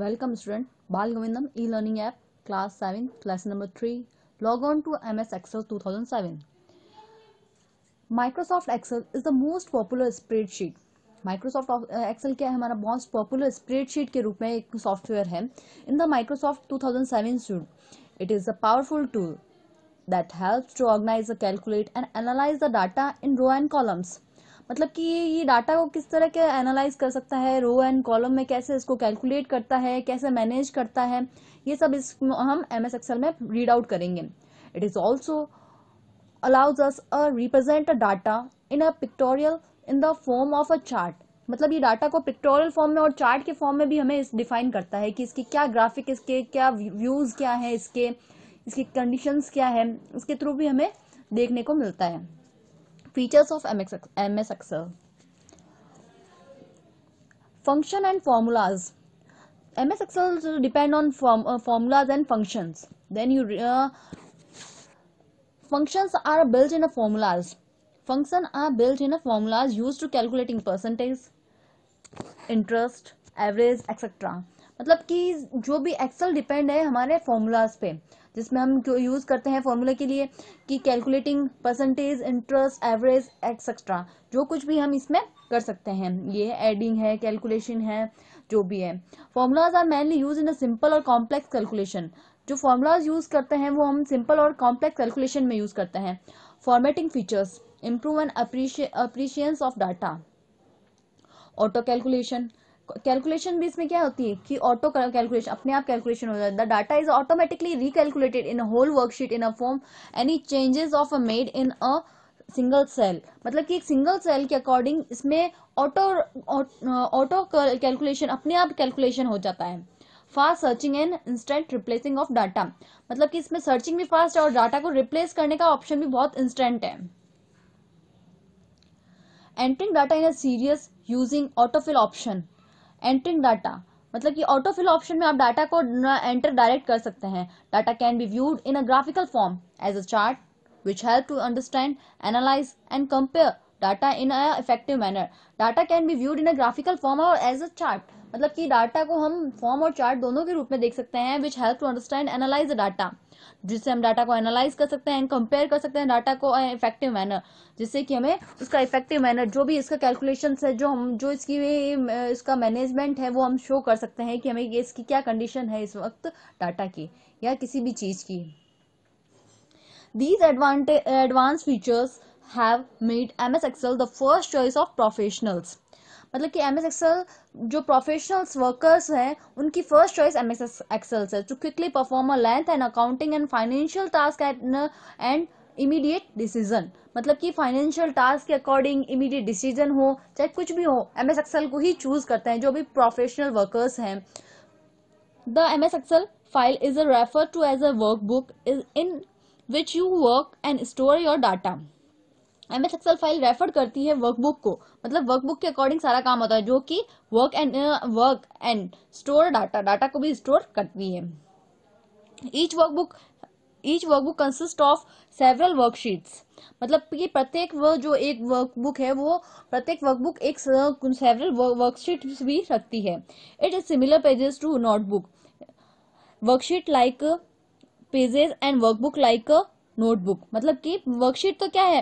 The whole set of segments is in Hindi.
Welcome student, Bal Govindam e-learning app, class 7, lesson number 3. Log on to MS Excel 2007. Microsoft Excel is the most popular spreadsheet. Microsoft Excel क्या है हमारा मोस्ट पॉपुलर स्प्रेडशीट के रूप में एक सॉफ्टवेयर है in the Microsoft 2007 suite it is a powerful tool that helps to organise the calculate and analyse the data in row and columns मतलब कि ये डाटा को किस तरह के एनालाइज कर सकता है रो एंड कॉलम में कैसे इसको कैलकुलेट करता है कैसे मैनेज करता है ये सब इस हम एम एस एक्सएल में रीड आउट करेंगे it is also allows us a represent a data in a pictorial in the form of a chart मतलब ये डाटा को पिक्टोरियल फॉर्म में और चार्ट के फॉर्म में भी हमें इस डिफाइन करता है कि इसकी क्या ग्राफिक इसके क्या व्यूज क्या है इसके इसकी कंडीशंस क्या है इसके थ्रू भी हमें देखने को मिलता है Features of MS Excel Function and formulas MS Excel depend on form, uh, formulas and functions. Then you uh, functions are built in a formulas. Functions are built in a formulas used to calculating percentage, interest, average, etc. मतलब कि जो भी एक्सेल डिपेंड है हमारे फॉर्मूलाज पे जिसमें हम यूज़ करते हैं फॉर्मूला के लिए कि calculating percentage interest average etcetera जो कुछ भी हम इसमें कर सकते हैं ये एडिंग है कैलकुलेशन है जो भी है formulas are mainly use in a simple और कॉम्प्लेक्स कैलकुलेशन जो फॉर्मूलाज यूज करते हैं वो हम सिंपल और कॉम्प्लेक्स कैलकुलेशन में यूज करते हैं formatting features improve and appearance of data auto calculation calculation भी इसमें क्या होती है कि ऑटो कैलकुलेशन अपने आप कैलकुलेशन हो जाता है the data is automatically recalculated in whole worksheet in a form any changes of a made in a single cell मतलब कि एक सिंगल सेल के अकॉर्डिंग इसमें ऑटो ऑटो कैलकुलेशन अपने आप कैलकुलेशन हो जाता है fast searching and instant replacing of data मतलब कि इसमें सर्चिंग भी फास्ट है और डाटा को रिप्लेस करने का ऑप्शन भी बहुत इंस्टेंट है entering data in a series using autofill option entering data मतलब कि ऑटोफिल ऑप्शन में आप डाटा को एंटर डायरेक्ट कर सकते हैं data can be viewed in a graphical form as a chart which help to understand analyse and compare data in a manner data can be viewed in a graphical form और एज अ चार्ट मतलब कि डाटा को हम फॉर्म और चार्ट दोनों के रूप में देख सकते हैं which help to understand analyse the data जिससे हम डाटा को एनालाइज कर सकते हैं एंड कंपेयर कर सकते हैं डाटा को इफेक्टिव मैनर जिससे कि हमें उसका इफेक्टिव मैनर जो भी इसका कैलकुलेशन है जो हम जो इसकी इसका मैनेजमेंट है वो हम शो कर सकते हैं कि हमें इसकी क्या कंडीशन है इस वक्त डाटा की या किसी भी चीज़ की these these advanced features have made ms excel the first choice of professionals मतलब कि एम एस एक्सएल जो प्रोफेशनल्स वर्कर्स हैं उनकी first choice M S Excel है to quickly perform a length and accounting and financial task and immediate decision मतलब कि फाइनेंशियल टास्क के अकॉर्डिंग इमीडिएट डिसीजन हो चाहे कुछ भी हो एम एस एक्सेल को ही चूज करते हैं जो भी प्रोफेशनल वर्कर्स हैं the M S file is refer to as a workbook is in which you work and store your data M S XL file refer करती है वर्कबुक को मतलब वर्कबुक के अकॉर्डिंग सारा काम होता है जो कि work and work and store data data को भी स्टोर करती है each workbook each workbook consist of several worksheets मतलब कि प्रत्येक वो जो एक वर्कबुक है वो प्रत्येक वर्कबुक एक सेवरल वर्कशीट भी रखती है it is similar pages to notebook worksheet like pages and workbook like notebook मतलब कि वर्कशीट तो क्या है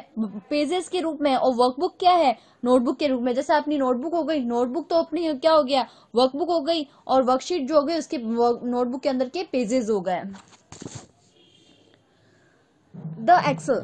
पेजेस के रूप में और वर्कबुक क्या है नोटबुक के रूप में जैसे अपनी नोटबुक हो गई नोटबुक तो अपनी क्या हो गया वर्कबुक हो गई और वर्कशीट जो हो गई उसके नोटबुक के अंदर के पेजेस हो गए the Excel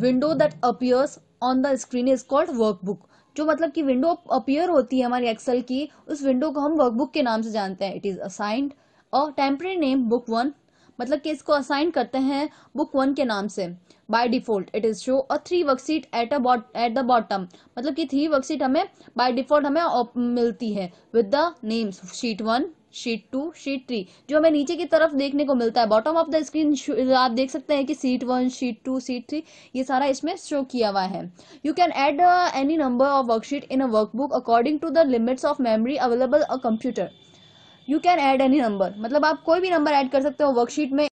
window that appears on the screen is called workbook जो मतलब कि विंडो अपियर होती है हमारी एक्सेल की उस विंडो को हम वर्कबुक के नाम से जानते हैं it is assigned a temporary name book one मतलब कि इसको असाइन करते हैं बुक वन के नाम से by default it is show और three worksheet at a at the bottom मतलब कि थ्री वर्कशीट हमें बाय डिफॉल्ट हमें मिलती है with the names sheet one sheet two sheet three जो हमें नीचे की तरफ देखने को मिलता है बॉटम ऑफ द स्क्रीन आप देख सकते हैं कि sheet one sheet two sheet three ये सारा इसमें शो किया हुआ है you can add any number of worksheet in a workbook according to the limits of memory available a computer you can add any number मतलब आप कोई भी नंबर ऐड कर सकते हो वर्कशीट में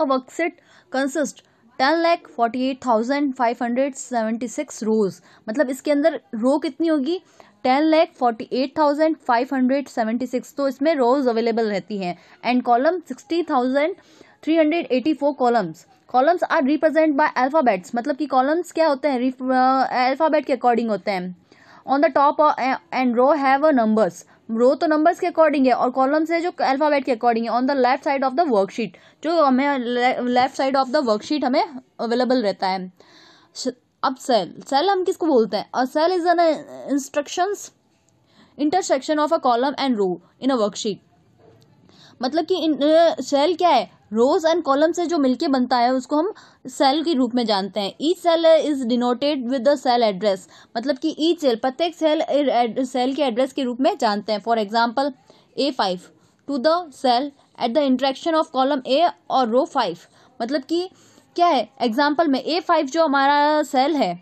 और worksheet consist ten lakh forty eight thousand five hundred seventy six rows मतलब इसके अंदर रो कितनी होगी ten lakh forty eight thousand five hundred seventy six तो इसमें रोज अवेलेबल रहती हैं and column sixty thousand three hundred eighty four columns columns are represent by alphabets मतलब कि कॉलम्स क्या होते हैं अल्फ़ाबेट uh, के अकॉर्डिंग होते हैं on the top and row have numbers row तो नंबर्स के अकॉर्डिंग है और कॉलम्स है जो अल्फाबेट के अकॉर्डिंग है on the left side of the worksheet जो हमें left side of the worksheet हमें अवेलेबल रहता है अब सेल सेल हम किसको बोलते हैं और cell is an instructions intersection of a column and row in a worksheet मतलब कि सेल uh, क्या है रोज एंड कॉलम से जो मिलके बनता है उसको हम सेल के रूप में जानते हैं each cell is denoted with the cell address मतलब कि ईच सेल प्रत्येक सेल सेल के एड्रेस के रूप में जानते हैं for example A five to the cell at the intersection of column A और रो फाइव मतलब कि क्या है एग्जाम्पल में ए फाइव जो हमारा सेल है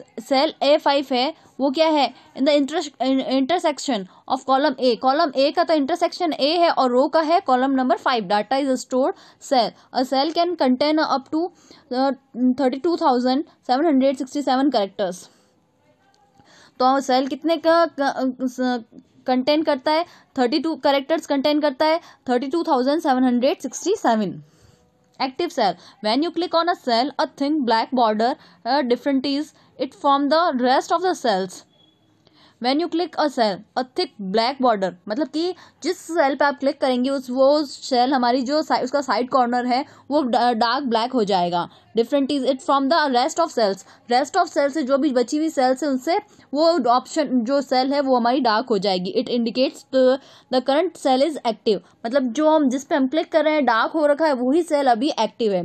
सेल ए फाइव है वो क्या है in the intersection of column A column A का तो इंटरसेक्शन ए है और रो का है column number five data is stored cell a cell can contain up to thirty two thousand seven hundred sixty seven characters तो सेल कितने का कंटेन करता है थर्टी टू करेक्टर्स कंटेन करता है thirty two thousand seven hundred sixty seven active cell when you click on a cell a thin black border uh, different is it from the rest of the cells when you click a cell a thick black border मतलब कि जिस सेल पे आप क्लिक करेंगे उस वो सेल हमारी जो उसका साइड कॉर्नर है वो डार्क ब्लैक हो जाएगा different is it from the rest of cells rest of cells से जो भी बची हुई सेल्स है उनसे वो ऑप्शन जो सेल है वो हमारी डार्क हो जाएगी it indicates the current cell is active मतलब जो हम जिस पे हम क्लिक कर रहे हैं डार्क हो रखा है वही सेल अभी एक्टिव है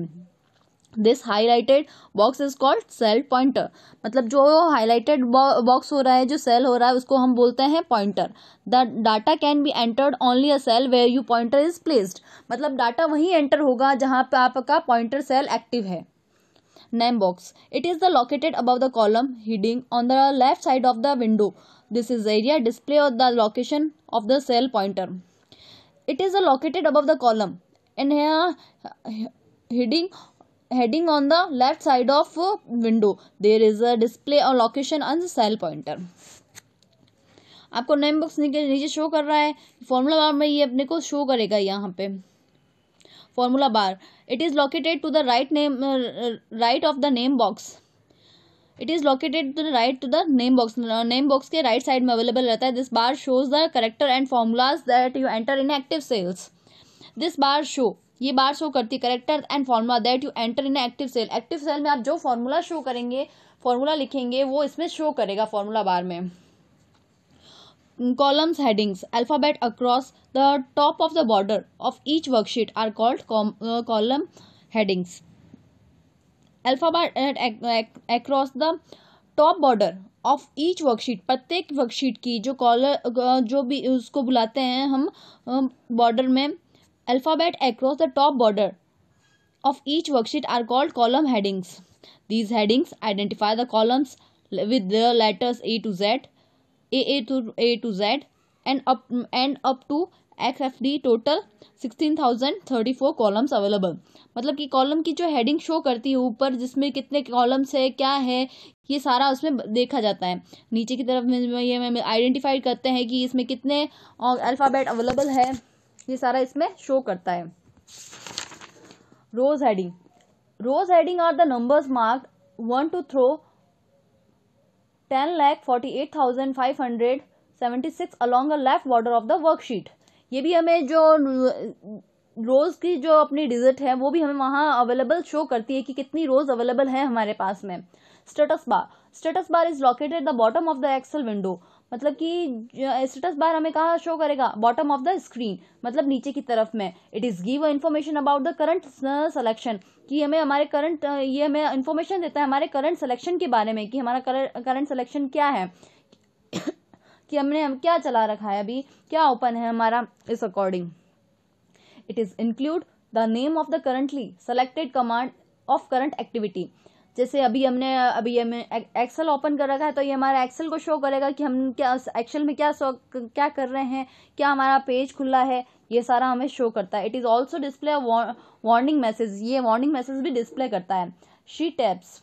this highlighted box is called cell pointer मतलब जो हाईलाइटेड बॉक्स हो रहा है जो सेल हो रहा है उसको हम बोलते हैं pointer the data can be entered only a cell where you pointer is placed मतलब डाटा वहीं एंटर होगा जहां पर आपका पॉइंटर सेल एक्टिव है name box it is the located above the column heading on the left side of the window this is area display of the location of the cell pointer it is the located above the column in heading heading on the left side of uh, window there is a display or location on the cell pointer आपको नेम बॉक्स नीचे शो कर रहा है फॉर्मूला बार में ये अपने को शो करेगा यहाँ पे formula bar it is located to the right name right of the name box it is located to the right to the name box name box के राइट साइड में अवेलेबल रहता है this bar shows the character and formulas that you enter in active cells this bar show ये बार शो करती character and formula that you enter in active cell active cell में आप जो फार्मूला शो करेंगे फार्मूला लिखेंगे वो इसमें शो करेगा फार्मूला बार में columns headings alphabet across the top of the border of each worksheet are called column headings alphabet across the top border of each worksheet प्रत्येक वर्कशीट की जो कॉलर uh, जो भी उसको बुलाते हैं हम बॉर्डर um, में alphabet across the top border of each worksheet are called column headings. These headings identify the columns with the letters A to Z, AA to A to Z, and up and up to XFD total 16,034 columns available. मतलब कि कॉलम की जो हेडिंग शो करती है ऊपर जिसमें कितने कॉलम्स है क्या है ये सारा उसमें देखा जाता है नीचे की तरफ में ये आइडेंटिफाई करते हैं कि इसमें कितने अल्फ़ाबेट अवेलेबल है ये सारा इसमें शो करता है rows heading rows heading are the numbers mark one to through ten lakh forty eight thousand five hundred seventy six along the left border of the worksheet ये भी हमें जो रोज की जो अपनी डिजिट है वो भी हमें वहां अवेलेबल शो करती है कि कितनी रोज अवेलेबल है हमारे पास में status bar status bar is located the bottom of the Excel window मतलब कि स्टेटस बार हमें कहाँ शो करेगा बॉटम ऑफ द स्क्रीन मतलब नीचे की तरफ में it is give information about the current selection कि हमें हमारे करंट ये हमें इन्फॉर्मेशन देता है हमारे करंट सलेक्शन के बारे में कि हमारा करंट सलेक्शन क्या है कि हमने हम क्या चला रखा है अभी क्या ओपन है हमारा इस according it is include the name of the currently selected command of current activity जैसे अभी हमने अभी हमें एक्सेल ओपन कर रखा है तो ये हमारा एक्सेल को शो करेगा कि हम क्या एक्सेल में क्या क्या कर रहे हैं क्या हमारा पेज खुला है ये सारा हमें शो करता है it is also display warning message ये वार्निंग मैसेज भी डिस्प्ले करता है sheet tabs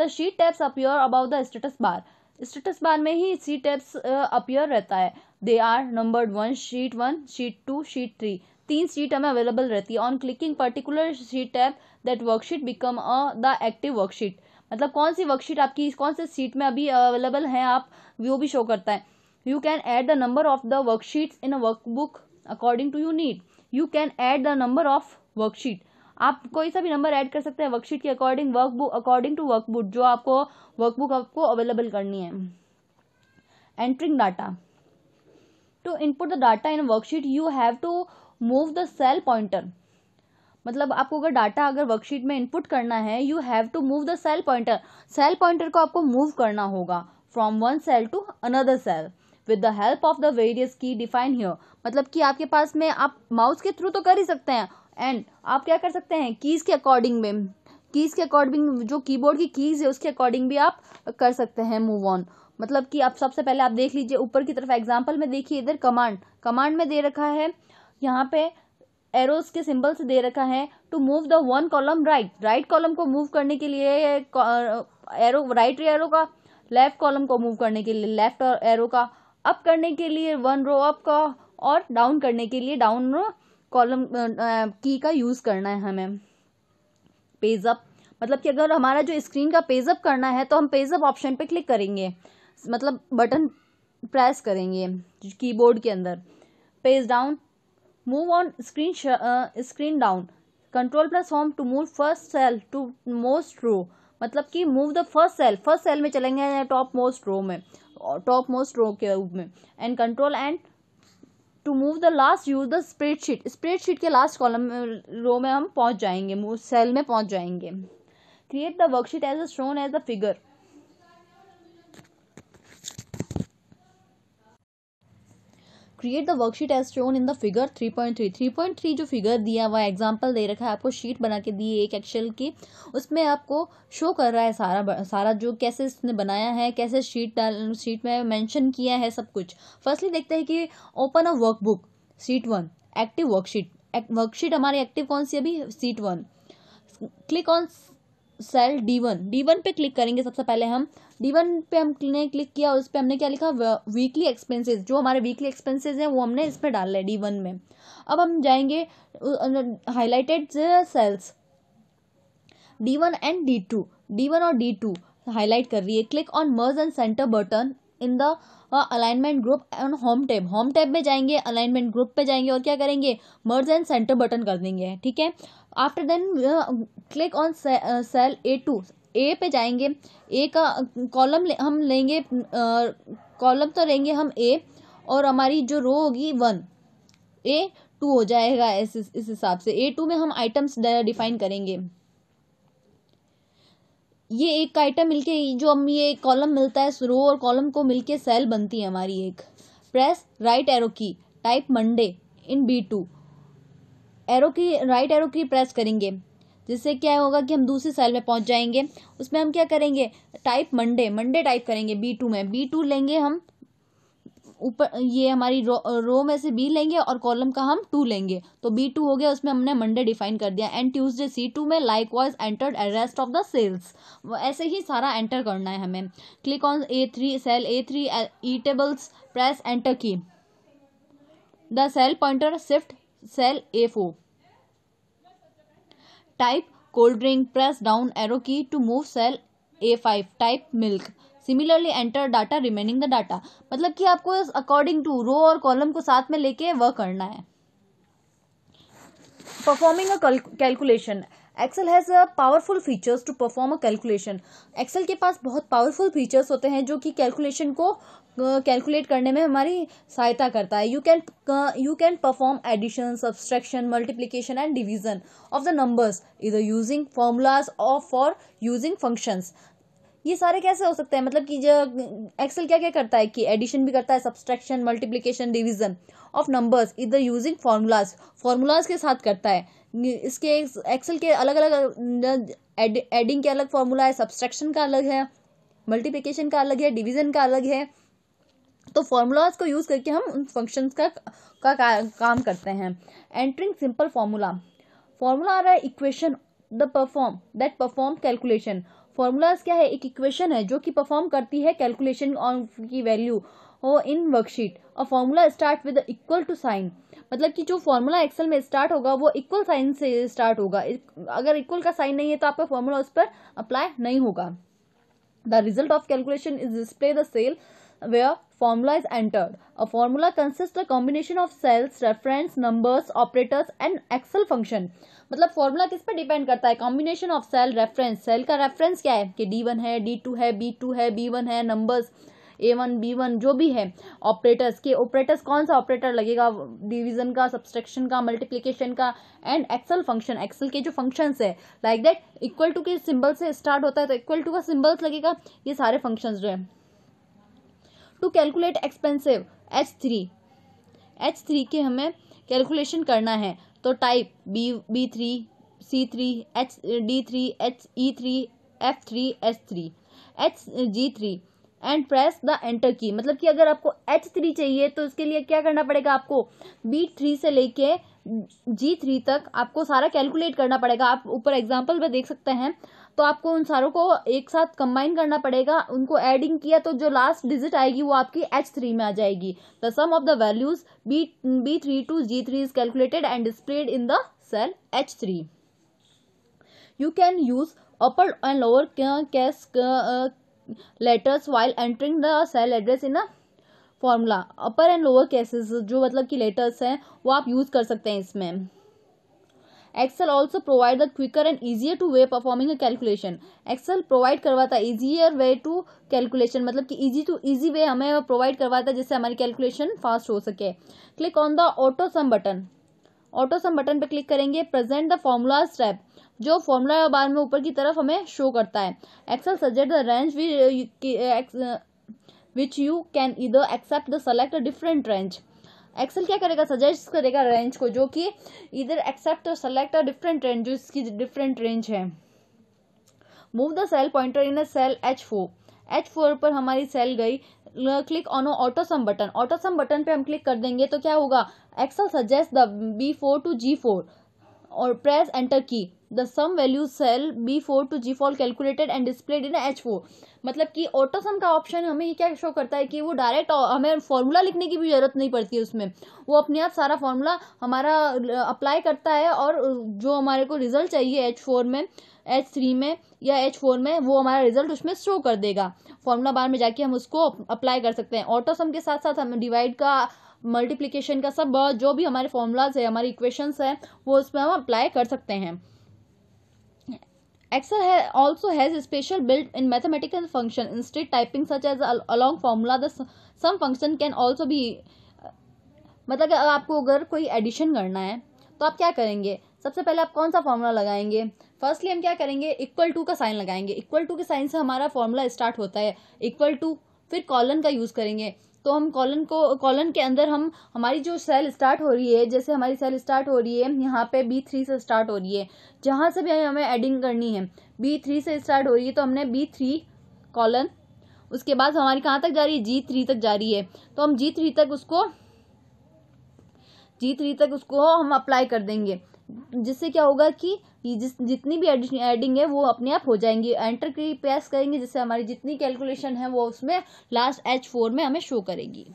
the sheet tabs appear about the status bar status bar में ही सी टैप्स अपियर रहता है they are number one sheet one sheet two sheet three तीन शीट हमें अवेलेबल रहती है on clicking particular sheet tab that worksheet become the active worksheet मतलब कौन सी वर्कशीट आपकी कौन से सीट में अभी अवेलेबल है आप वो भी शो करता है you can add the number of the worksheet in a book according to you need you can add the number of worksheet आप कोई सा भी नंबर ऐड कर सकते हैं वर्कशीट के according workbook according to workbook जो आपको वर्कबुक आपको अवेलेबल करनी है entering data to input the data in worksheet you have to move the cell pointer मतलब आपको अगर डाटा अगर वर्कशीट में इनपुट करना है you have to move the cell pointer cell pointer को आपको मूव करना होगा from one cell to another cell with the help of the various key define here मतलब कि आपके पास में आप माउस के थ्रू तो कर ही सकते हैं एंड आप क्या कर सकते हैं कीज के अकॉर्डिंग में कीज के अकॉर्डिंग जो कीबोर्ड की कीज है उसके अकॉर्डिंग भी आप कर सकते हैं मूव ऑन मतलब कि आप सबसे पहले आप देख लीजिए ऊपर की तरफ एग्जाम्पल में देखिए इधर कमांड कमांड में दे रखा है यहाँ पे एरोस के से दे रखा है to move the one column right right column को मूव करने के लिए एरो राइट एरो का लेफ्ट कॉलम को मूव करने के लिए लेफ्ट एरो का अप करने के लिए वन रो अप का और डाउन करने के लिए डाउन रो कॉलम की का यूज करना है हमें पेज अप मतलब कि अगर हमारा जो स्क्रीन का पेज अप करना है तो हम पेज अप ऑप्शन पे क्लिक करेंगे मतलब बटन प्रेस करेंगे कीबोर्ड के अंदर page down move on screen uh, screen down control plus home to move first cell to most row मतलब कि move the first cell first cell में चलेंगे टॉप मोस्ट रो में टॉप मोस्ट रो के में end control end to move the last use the spreadsheet spreadsheet के लास्ट कॉलम रो में हम पहुंच जाएंगे सेल में पहुंच जाएंगे create the worksheet as a shown as a figure create the worksheet as shown in the figure 3.3 3.3 जो फिगर दिया हुआ है एग्जाम्पल दे रखा है आपको शीट बना के दी है एक एक्शल की उसमें आपको शो कर रहा है सारा सारा जो कैसे इसने बनाया है कैसे शीट शीट में मैंशन किया है सब कुछ फर्स्टली देखते हैं कि open a workbook sheet one active worksheet worksheet हमारी एक्टिव कौन सी अभी sheet one click on cell D one D one पे क्लिक करेंगे सबसे पहले हम डी वन पे हमने क्लिक किया और उस पर हमने क्या लिखा वीकली एक्सपेंसेस जो हमारे वीकली एक्सपेंसेस हैं वो हमने इस पर डाल है डी वन में अब हम जाएंगे highlighted cells D one and D two D one और डी टू हाईलाइट कर रही है click on merge and centre button in the alignment group and home tab home tab में जाएंगे अलाइनमेंट ग्रुप पे जाएंगे और क्या करेंगे मर्ज एंड सेंटर बटन कर देंगे ठीक है after then click on cell A two A पे जाएंगे ए का कॉलम uh, ले, हम लेंगे कॉलम uh, तो लेंगे हम ए और हमारी जो रो होगी वन ए टू हो जाएगा इस इस हिसाब से ए टू में हम आइटम्स डिफाइन करेंगे ये एक आइटम मिलके जो हम ये कॉलम मिलता है रो और कॉलम को मिलके सेल बनती है हमारी एक press right arrow key type Monday in B two arrow key right arrow key press करेंगे जिससे क्या होगा कि हम दूसरी सेल में पहुंच जाएंगे उसमें हम क्या करेंगे टाइप मंडे मंडे टाइप करेंगे बी टू में बी टू लेंगे हम ऊपर ये हमारी रो रो में से बी लेंगे और कॉलम का हम टू लेंगे तो बी टू हो गया उसमें हमने मंडे डिफाइन कर दिया एंड ट्यूसडे सी टू में like was entered rest of the cells ऐसे ही सारा एंटर करना है हमें click on A three cell A three E tables press enter key the cell pointer shift cell A four type drink press down arrow key to move cell A five type milk similarly enter data remaining the data मतलब कि आपको अकॉर्डिंग टू रो और कॉलम को साथ में लेके वर्क करना है performing a calculation Excel has powerful features to perform a calculation Excel के पास बहुत पावरफुल फीचर्स होते हैं जो कि कैलकुलेशन को कैलकुलेट uh, करने में हमारी सहायता करता है you can you can perform addition subtraction multiplication and division of the numbers either using formulas और फॉर यूजिंग फंक्शंस ये सारे कैसे हो सकते हैं मतलब कि एक्सेल क्या क्या करता है कि एडिशन भी करता है subtraction multiplication division of numbers either using formulas formulas के साथ करता है इसके एक्सेल अं, के अलग अलग एडिंग के अलग फार्मूला है सब्सट्रैक्शन का अलग है मल्टीप्लिकेशन का अलग है डिवीजन का अलग है तो फार्मूलाज को यूज़ करके हम उन फंक्शंस का, का, का काम करते हैं एंटरिंग सिंपल फार्मूला फार्मूला आ रहा है equation the perform that perform calculation formulas क्या है एक इक्वेशन है जो कि परफॉर्म करती है कैलकुलेशन ऑफ की वैल्यू हो in worksheet a formula start with equal to sign मतलब कि जो फॉर्मूला एक्सेल में स्टार्ट होगा वो इक्वल साइन से स्टार्ट होगा अगर इक्वल का साइन नहीं है तो आपका फॉर्मूला उस पर अप्लाई नहीं होगा the result of calculation is display the cell way formula is entered a formula consist a combination of cells reference numbers operators and Excel function मतलब फॉर्मूला किस पर डिपेंड करता है combination of cell reference cell का रेफरेंस क्या है कि डी वन है डी टू है बी टू है बी वन है numbers A one B one जो भी है ऑपरेटर्स के ऑपरेटर्स कौन सा ऑपरेटर लगेगा डिवीजन का सब्सट्रक्शन का मल्टीप्लीकेशन का एंड एक्सल फंक्शन एक्सल के जो फंक्शन है लाइक दैट इक्वल टू के सिम्बल से स्टार्ट होता है तो इक्वल टू का सिम्बल्स लगेगा ये सारे फंक्शन जो है to calculate expensive H three H three के हमें कैलकुलेशन करना है तो type B B three C three H D three H E three F three H three H G three and press the enter key मतलब कि अगर आपको एच थ्री चाहिए तो इसके लिए क्या करना पड़ेगा आपको बी थ्री से लेके जी थ्री तक आपको सारा कैलकुलेट करना पड़ेगा आप ऊपर एग्जाम्पल में देख सकते हैं तो आपको उन सारों को एक साथ कंबाइन करना पड़ेगा उनको एडिंग किया तो जो लास्ट डिजिट आएगी वो आपकी एच थ्री में आ जाएगी the sum of the values B B three to G three is calculated and displayed in the cell H three you can use upper and lower case letters while entering the cell address in a formula upper and lower cases जो मतलब कि लेटर्स हैं वो आप यूज़ कर सकते हैं इसमें Excel also provide the quicker and easier to way performing a calculation Excel provide करवाता है ईजियर वे टू कैलकुलेशन मतलब कि ईजी टू ईजी वे हमें प्रोवाइड करवाता है जिससे हमारी कैलकुलेशन फास्ट हो सके click on the auto sum button auto sum button पर क्लिक करेंगे प्रेजेंट द फॉर्मूला स्टेप जो फॉर्मूला बार में ऊपर की तरफ हमें शो करता है Excel suggest the range which you can either accept the select different range Excel क्या करेगा सजेस्ट करेगा रेंज को जो कि इधर एक्सेप्ट और सेलेक्ट और डिफरेंट रेंज जो इसकी डिफरेंट रेंज है move the cell pointer in a cell H four H four पर हमारी सेल गई click on auto sum button auto sum button पे हम क्लिक कर देंगे तो क्या होगा Excel suggest the B four to G four और press enter key the sum value cell B four to G four calculated and displayed in H four मतलब कि ऑटो सम का ऑप्शन हमें ये क्या शो करता है कि वो डायरेक्ट uh, हमें फॉर्मूला लिखने की भी ज़रूरत नहीं पड़ती है उसमें वो अपने आप सारा फॉर्मूला हमारा अप्लाई uh, करता है और uh, जो हमारे को रिजल्ट चाहिए एच फोर में एच थ्री में या एच फोर में वो हमारा रिजल्ट उसमें शो कर देगा फॉर्मूला बार में जाके हम उसको अप्लाई कर सकते हैं ऑटो सम के साथ साथ हम डिवाइड का मल्टीप्लीकेशन का सब uh, जो भी हमारे फॉर्मूलाज है हमारे इक्वेशन है वो उसमें हम अप्लाई कर सकते हैं एक्सल है also has special build in mathematical function function. Instead, typing such as a along sum function can also भी मतलब अगर आपको अगर कोई एडिशन करना है तो आप क्या करेंगे सबसे पहले आप कौन सा फॉर्मूला लगाएंगे फर्स्टली हम क्या करेंगे इक्वल टू का साइन लगाएंगे इक्वल टू के साइन से हमारा फॉर्मूला स्टार्ट होता है इक्वल टू फिर कॉलन का यूज़ करेंगे तो हम कॉलन को कॉलन के अंदर हम हमारी जो सेल स्टार्ट हो रही है जैसे हमारी सेल स्टार्ट हो रही है यहाँ पे बी थ्री से स्टार्ट हो रही है जहाँ से भी हमें एडिंग करनी है बी थ्री से स्टार्ट हो रही है तो हमने बी थ्री कॉलन उसके बाद हमारी कहाँ तक जा रही है जी थ्री तक जा रही है तो हम जी थ्री तक उसको जी थ्री तक उसको हम अप्लाई कर देंगे जिससे क्या होगा कि कि जिस जितनी भी एडिशन एडिंग है वो अपने आप हो जाएंगी एंटर की प्रेस करेंगे जिससे हमारी जितनी कैलकुलेशन है वो उसमें लास्ट एच फोर में हमें शो करेगी